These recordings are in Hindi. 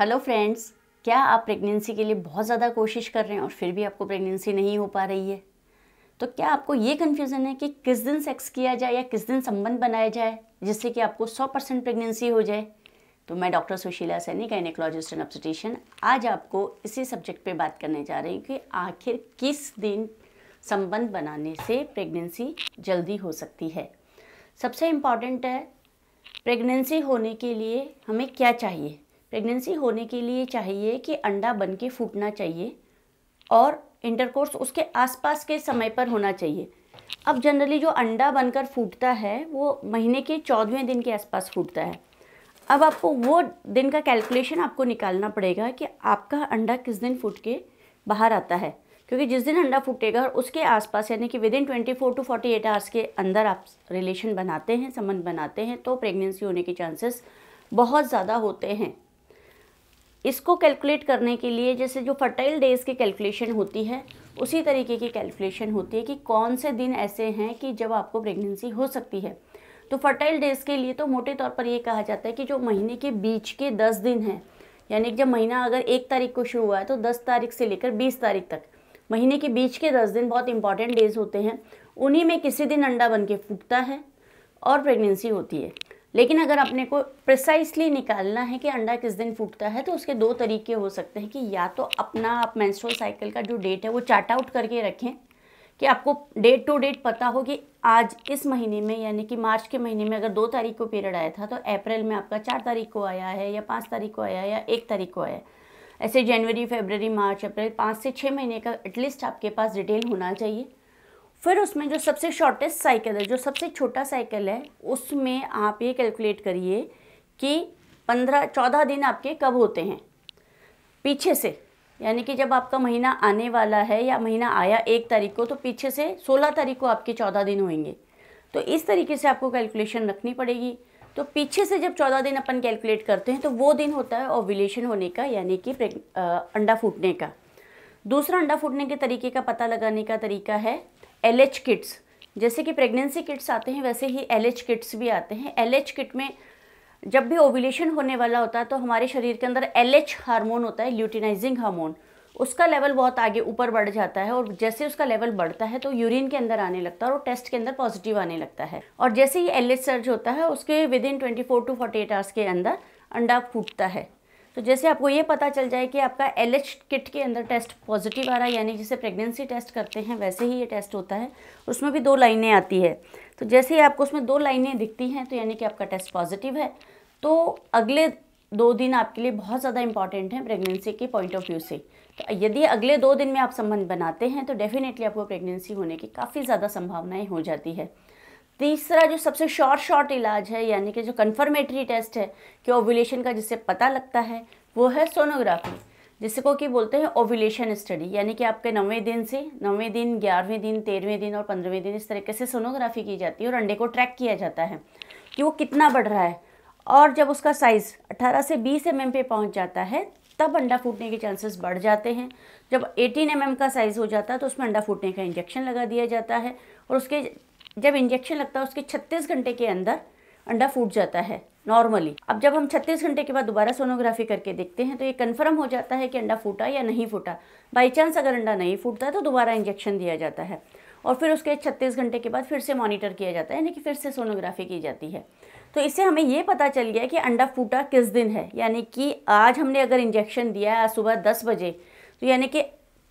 हेलो फ्रेंड्स क्या आप प्रेगनेंसी के लिए बहुत ज़्यादा कोशिश कर रहे हैं और फिर भी आपको प्रेगनेंसी नहीं हो पा रही है तो क्या आपको ये कन्फ्यूज़न है कि किस दिन सेक्स किया जाए या किस दिन संबंध बनाया जाए जिससे कि आपको 100 परसेंट प्रेगनेंसी हो जाए तो मैं doctor Sushila Saini gynaecologist and obstetrician आज आपको इसी सब्जेक्ट पर बात करने जा रही हूँ कि आखिर किस दिन संबंध बनाने से प्रेगनेंसी जल्दी हो सकती है सबसे इम्पॉर्टेंट है प्रेगनेंसी होने के लिए हमें क्या चाहिए प्रेगनेंसी होने के लिए चाहिए कि अंडा बन के फूटना चाहिए और इंटरकोर्स उसके आसपास के समय पर होना चाहिए अब जनरली जो अंडा बनकर फूटता है वो महीने के चौदहवें दिन के आसपास फूटता है अब आपको वो दिन का कैलकुलेशन आपको निकालना पड़ेगा कि आपका अंडा किस दिन फूट के बाहर आता है क्योंकि जिस दिन अंडा फूटेगा और उसके आसपास यानी कि within twenty four to forty eight hours के अंदर आप रिलेशन बनाते हैं संबंध बनाते हैं तो प्रेगनेंसी होने के चांसेस बहुत ज़्यादा होते हैं इसको कैलकुलेट करने के लिए जैसे जो फर्टाइल डेज़ की कैलकुलेशन होती है उसी तरीके की कैलकुलेशन होती है कि कौन से दिन ऐसे हैं कि जब आपको प्रेगनेंसी हो सकती है तो फर्टाइल डेज़ के लिए तो मोटे तौर पर ये कहा जाता है कि जो महीने के बीच के दस दिन हैं यानी जब महीना अगर एक तारीख को शुरू हुआ है तो दस तारीख से लेकर बीस तारीख तक महीने के बीच के दस दिन बहुत इंपॉर्टेंट डेज़ होते हैं उन्हीं में किसी दिन अंडा बन के फूटता है और प्रेगनेंसी होती है लेकिन अगर अपने को प्रिसाइसली निकालना है कि अंडा किस दिन फूटता है तो उसके दो तरीके हो सकते हैं कि या तो अपना आप मैंस्ट्रोल साइकिल का जो डेट है वो चार्ट आउट करके रखें कि आपको डेट टू डेट पता हो कि आज इस महीने में यानी कि मार्च के महीने में अगर दो तारीख को पीरियड आया था तो अप्रैल में आपका चार तारीख को आया है या पाँच तारीख को आया है या एक तारीख को आया है ऐसे जनवरी फरवरी मार्च अप्रैल पाँच से छः महीने का एटलीस्ट आपके पास डिटेल होना चाहिए फिर उसमें जो सबसे शॉर्टेस्ट साइकिल है जो सबसे छोटा साइकिल है उसमें आप ये कैलकुलेट करिए कि पंद्रह चौदह दिन आपके कब होते हैं पीछे से यानी कि जब आपका महीना आने वाला है या महीना आया एक तारीख को तो पीछे से सोलह तारीख को आपके चौदह दिन होंगे तो इस तरीके से आपको कैलकुलेशन रखनी पड़ेगी तो पीछे से जब चौदह दिन अपन कैलकुलेट करते हैं तो वो दिन होता है ओविलेशन होने का यानी कि अंडा फूटने का दूसरा अंडा फूटने के तरीके का पता लगाने का तरीका है एल एच किट्स जैसे कि प्रेगनेंसी किट्स आते हैं वैसे ही एल एच किट्स भी आते हैं एल एच किट में जब भी ओविलेशन होने वाला होता है तो हमारे शरीर के अंदर एल एच हारमोन होता है ल्यूटिनाइजिंग हार्मोन उसका लेवल बहुत आगे ऊपर बढ़ जाता है और जैसे उसका लेवल बढ़ता है तो यूरिन के अंदर आने लगता है और टेस्ट के अंदर पॉजिटिव आने लगता है और जैसे ही एल सर्ज होता है उसके within twenty four to forty eight hours के अंदर अंडा फूटता है तो जैसे आपको ये पता चल जाए कि आपका एल किट के अंदर टेस्ट पॉजिटिव आ रहा है यानी जिसे प्रेगनेंसी टेस्ट करते हैं वैसे ही ये टेस्ट होता है उसमें भी दो लाइनें आती है तो जैसे ही आपको उसमें दो लाइनें दिखती हैं तो यानी कि आपका टेस्ट पॉजिटिव है तो अगले दो दिन आपके लिए बहुत ज़्यादा इंपॉर्टेंट हैं प्रेगनेंसी के पॉइंट ऑफ व्यू से तो यदि अगले दो दिन में आप संबंध बनाते हैं तो डेफिनेटली आपको प्रेगनेंसी होने की काफ़ी ज़्यादा संभावनाएं हो जाती है तीसरा जो सबसे शॉर्ट शॉर्ट इलाज है यानी कि जो कन्फर्मेटरी टेस्ट है कि ओव्यूलेशन का जिससे पता लगता है वो है सोनोग्राफी जिसको कि बोलते हैं ओव्यूलेशन स्टडी यानी कि आपके नवें दिन से नवें दिन ग्यारहवें दिन तेरहवें दिन और पंद्रहवें दिन इस तरीके से सोनोग्राफी की जाती है और अंडे को ट्रैक किया जाता है कि वो कितना बढ़ रहा है और जब उसका साइज़ 18 से 20 एम mm पे पहुंच जाता है तब अंडा फूटने के चांसेस बढ़ जाते हैं जब 18 एम mm का साइज़ हो जाता है तो उसमें अंडा फूटने का इंजेक्शन लगा दिया जाता है और उसके जब इंजेक्शन लगता है उसके 36 घंटे के अंदर अंडा फूट जाता है नॉर्मली अब जब हम 36 घंटे के बाद दोबारा सोनोग्राफी करके देखते हैं तो ये कन्फर्म हो जाता है कि अंडा फूटा या नहीं फूटा बाई चांस अगर अंडा नहीं फूटता तो दोबारा इंजेक्शन दिया जाता है और फिर उसके 36 घंटे के बाद फिर से मॉनिटर किया जाता है यानी कि फिर से सोनोग्राफी की जाती है तो इससे हमें ये पता चल गया कि अंडा फूटा किस दिन है यानी कि आज हमने अगर इंजेक्शन दिया है आज सुबह दस बजे तो यानी कि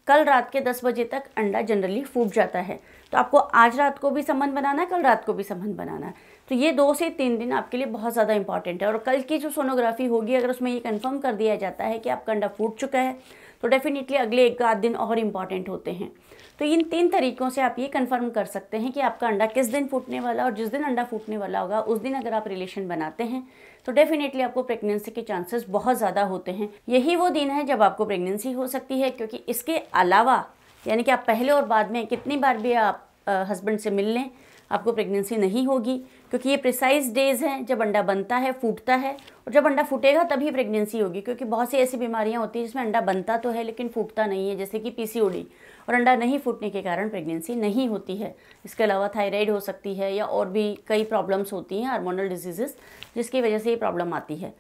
कल रात के दस बजे तक अंडा जनरली फूट जाता है तो आपको आज रात को भी संबंध बनाना है कल रात को भी संबंध बनाना है तो ये दो से तीन दिन आपके लिए बहुत ज़्यादा इंपॉर्टेंट है और कल की जो सोनोग्राफी होगी अगर उसमें ये कन्फर्म कर दिया जाता है कि आपका अंडा फूट चुका है तो डेफिनेटली अगले एक आध दिन और इम्पॉर्टेंट होते हैं तो इन तीन तरीक़ों से आप ये कंफर्म कर सकते हैं कि आपका अंडा किस दिन फूटने वाला और जिस दिन अंडा फूटने वाला होगा उस दिन अगर आप रिलेशन बनाते हैं तो डेफिनेटली आपको प्रेगनेंसी के चांसेस बहुत ज़्यादा होते हैं यही वो दिन है जब आपको प्रेगनेंसी हो सकती है क्योंकि इसके अलावा यानी कि आप पहले और बाद में कितनी बार भी आप हस्बैंड से मिल लें आपको प्रेगनेंसी नहीं होगी क्योंकि ये प्रिसाइज डेज हैं जब अंडा बनता है फूटता है और जब अंडा फूटेगा तभी प्रेगनेंसी होगी क्योंकि बहुत सी ऐसी बीमारियां होती हैं जिसमें अंडा बनता तो है लेकिन फूटता नहीं है जैसे कि पीसीओडी और अंडा नहीं फूटने के कारण प्रेगनेंसी नहीं होती है इसके अलावा थायराइड हो सकती है या और भी कई प्रॉब्लम्स होती हैं हार्मोनल डिजीजेस जिसकी वजह से ये प्रॉब्लम आती है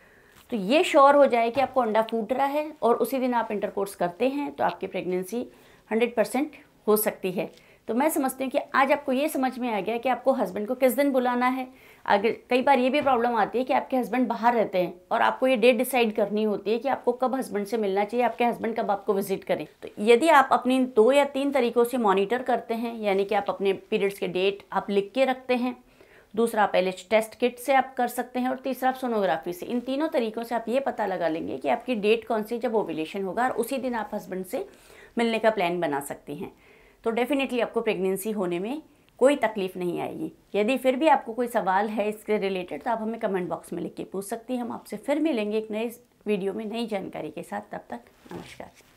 तो ये श्योर हो जाए कि आपको अंडा फूट रहा है और उसी दिन आप इंटरकोर्स करते हैं तो आपकी प्रेगनेंसी हंड्रेड हो सकती है तो मैं समझती हूँ कि आज आपको ये समझ में आ गया कि आपको हस्बैंड को किस दिन बुलाना है अगर कई बार ये भी प्रॉब्लम आती है कि आपके हस्बैंड बाहर रहते हैं और आपको ये डेट डिसाइड करनी होती है कि आपको कब हस्बैंड से मिलना चाहिए आपके हस्बैंड कब आपको विजिट करें तो यदि आप अपनी दो या तीन तरीक़ों से मॉनिटर करते हैं यानी कि आप अपने पीरियड्स के डेट आप लिख के रखते हैं दूसरा आप एल टेस्ट किट से आप कर सकते हैं और तीसरा आप सोनोग्राफी से इन तीनों तरीक़ों से आप ये पता लगा लेंगे कि आपकी डेट कौन सी जब ओविलेशन होगा और उसी दिन आप हस्बैंड से मिलने का प्लान बना सकती हैं तो डेफ़िनेटली आपको प्रेगनेंसी होने में कोई तकलीफ़ नहीं आएगी यदि फिर भी आपको कोई सवाल है इसके रिलेटेड तो आप हमें कमेंट बॉक्स में लिख के पूछ सकती हैं हम आपसे फिर मिलेंगे एक नए वीडियो में नई जानकारी के साथ तब तक नमस्कार